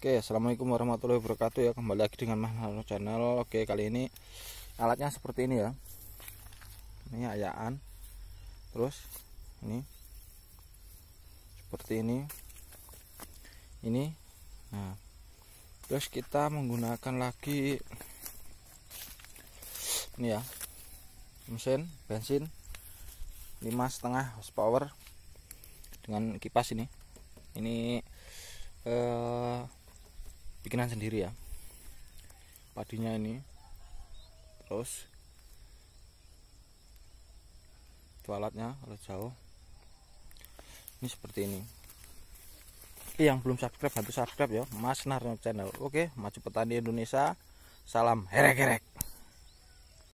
Oke assalamualaikum warahmatullahi wabarakatuh ya kembali lagi dengan Mas Nano channel Oke kali ini alatnya seperti ini ya ini ayaan terus ini seperti ini ini nah terus kita menggunakan lagi ini ya mesin bensin lima setengah horsepower dengan kipas ini ini eh, bikinan sendiri ya padinya ini terus itu alatnya kalau jauh ini seperti ini Oke, yang belum subscribe bantu subscribe ya Mas Narno Channel oke maju petani Indonesia salam herek herek